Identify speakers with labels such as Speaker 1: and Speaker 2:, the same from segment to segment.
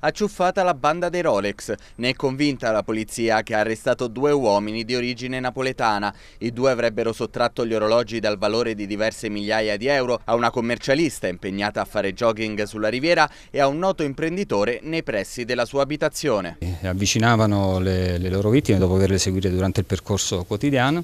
Speaker 1: Acciuffata la banda dei Rolex, ne è convinta la polizia che ha arrestato due uomini di origine napoletana. I due avrebbero sottratto gli orologi dal valore di diverse migliaia di euro a una commercialista impegnata a fare jogging sulla riviera e a un noto imprenditore nei pressi della sua abitazione.
Speaker 2: Avvicinavano le, le loro vittime dopo averle seguite durante il percorso quotidiano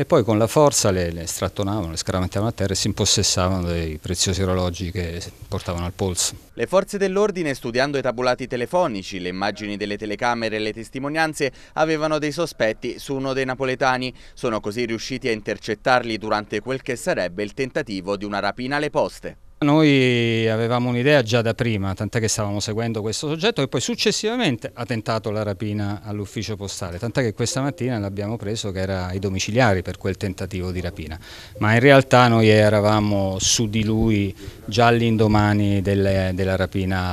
Speaker 2: e poi con la forza le, le strattonavano, le scaraventavano a terra e si impossessavano dei preziosi orologi che portavano al polso.
Speaker 1: Le forze dell'ordine, studiando i tabulati telefonici, le immagini delle telecamere e le testimonianze, avevano dei sospetti su uno dei napoletani. Sono così riusciti a intercettarli durante quel che sarebbe il tentativo di una rapina alle poste.
Speaker 2: Noi avevamo un'idea già da prima, tant'è che stavamo seguendo questo soggetto che poi successivamente ha tentato la rapina all'ufficio postale, tant'è che questa mattina l'abbiamo preso che era ai domiciliari per quel tentativo di rapina, ma in realtà noi eravamo su di lui già all'indomani della rapina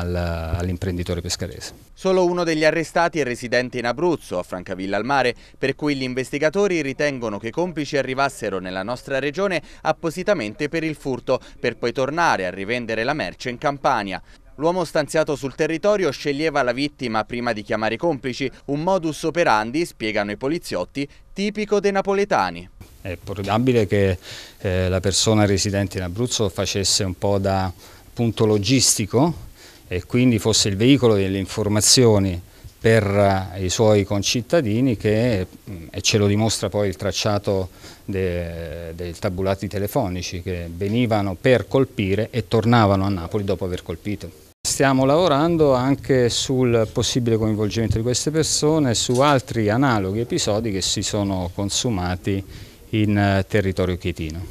Speaker 2: all'imprenditore pescarese.
Speaker 1: Solo uno degli arrestati è residente in Abruzzo, a Francavilla al Mare, per cui gli investigatori ritengono che i complici arrivassero nella nostra regione appositamente per il furto, per poi tornare aiutare a rivendere la merce in Campania. L'uomo stanziato sul territorio sceglieva la vittima prima di chiamare i complici, un modus operandi, spiegano i poliziotti, tipico dei napoletani.
Speaker 2: È probabile che eh, la persona residente in Abruzzo facesse un po' da punto logistico e quindi fosse il veicolo delle informazioni per eh, i suoi concittadini che, mm, e ce lo dimostra poi il tracciato de, dei tabulati telefonici che venivano per colpire e tornavano a Napoli dopo aver colpito. Stiamo lavorando anche sul possibile coinvolgimento di queste persone su altri analoghi episodi che si sono consumati in eh, territorio chietino.